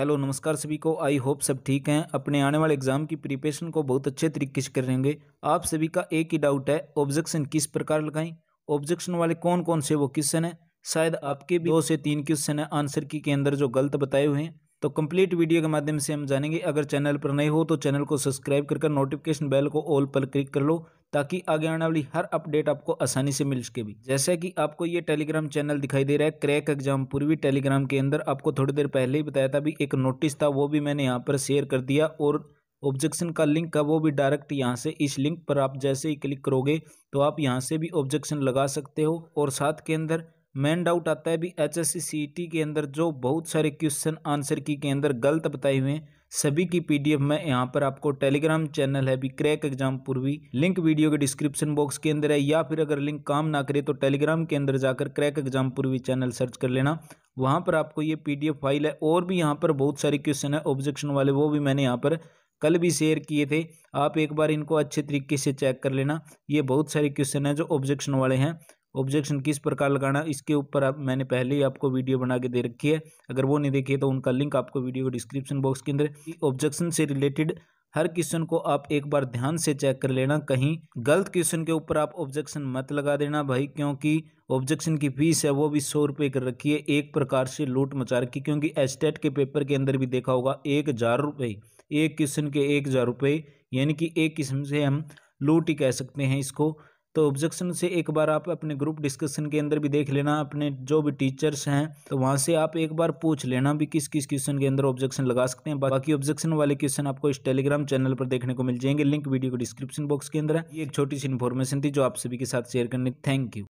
hello नमस्कार सभी को आई होप सब ठीक हैं अपने आने वाले एग्जाम की प्रिपरेशन को बहुत अच्छे तरीके से कर रहे होंगे आप सभी का एक ही डाउट है ऑब्जेक्शन किस प्रकार लगाएं ऑब्जेक्शन वाले कौन कौन से वो क्वेश्चन हैं शायद आपके भी दो से तीन क्वेश्चन हैं आंसर की के अंदर जो गलत बताए हुए हैं तो कंप्लीट वीडियो के माध्यम से हम जानेंगे अगर चैनल पर नए हो तो चैनल को सब्सक्राइब कर नोटिफिकेशन बेल को ऑल पर क्लिक कर लो ताकि आगे आने वाली हर अपडेट आपको आसानी से मिल सके भी जैसे कि आपको ये टेलीग्राम चैनल दिखाई दे रहा है क्रैक एग्जाम पूर्वी टेलीग्राम के अंदर आपको थोड़ी देर पहले ही बताया था भी एक नोटिस था वो भी मैंने यहाँ पर शेयर कर दिया और ऑब्जेक्शन का लिंक का वो भी डायरेक्ट यहाँ से इस लिंक पर आप जैसे ही क्लिक करोगे तो आप यहाँ से भी ऑब्जेक्शन लगा सकते हो और साथ के अंदर मेन डाउट आता है भी एच एस के अंदर जो बहुत सारे क्वेश्चन आंसर की के अंदर गलत बताए हुए हैं सभी की पीडीएफ में यहाँ पर आपको टेलीग्राम चैनल है भी crack exam Purvi link video के डिस्क्रिप्शन बॉक्स के अंदर है या फिर अगर लिंक काम ना करे तो टेलीग्राम के अंदर जाकर crack exam Purvi channel search कर लेना वहाँ पर आपको ये पीडीएफ फाइल है और भी यहाँ पर बहुत सारे क्वेश्चन है ऑब्जेक्शन वाले वो भी मैंने यहाँ पर कल भी शेयर किए थे आप एक बार इनको अच्छे तरीके से चेक कर लेना ये बहुत सारे क्वेश्चन हैं जो ऑब्जेक्शन वाले हैं ऑब्जेक्शन किस प्रकार लगाना इसके ऊपर आप मैंने पहले ही आपको वीडियो बना के दे रखी है अगर वो नहीं देखी है तो उनका लिंक आपको वीडियो को डिस्क्रिप्शन बॉक्स के अंदर ऑब्जेक्शन से रिलेटेड हर क्वेश्चन को आप एक बार ध्यान से चेक कर लेना कहीं गलत क्वेश्चन के ऊपर आप ऑब्जेक्शन मत लगा देना भाई क्योंकि ऑब्जेक्शन की फीस है वो भी सौ रुपये कर रखी है एक प्रकार से लूट मचा रखी क्योंकि एस्टेट के पेपर के अंदर भी देखा होगा एक हज़ार रुपये एक क्वेश्चन के एक हज़ार रुपये यानी कि एक किस्म से हम लूट ही कह सकते हैं इसको तो ऑब्जेक्शन से एक बार आप अपने ग्रुप डिस्कशन के अंदर भी देख लेना अपने जो भी टीचर्स हैं तो वहाँ से आप एक बार पूछ लेना भी किस किस क्वेश्चन के अंदर ऑब्जेक्शन लगा सकते हैं बाकी ऑब्जेक्शन वाले क्वेश्चन आपको इस टेलीग्राम चैनल पर देखने को मिल जाएंगे लिंक वीडियो को डिस्क्रिप्शन बॉक्स के अंदर है ये एक छोटी सी इन्फॉर्मेशन थी जो आप सभी के साथ शेयर करनी थैंक यू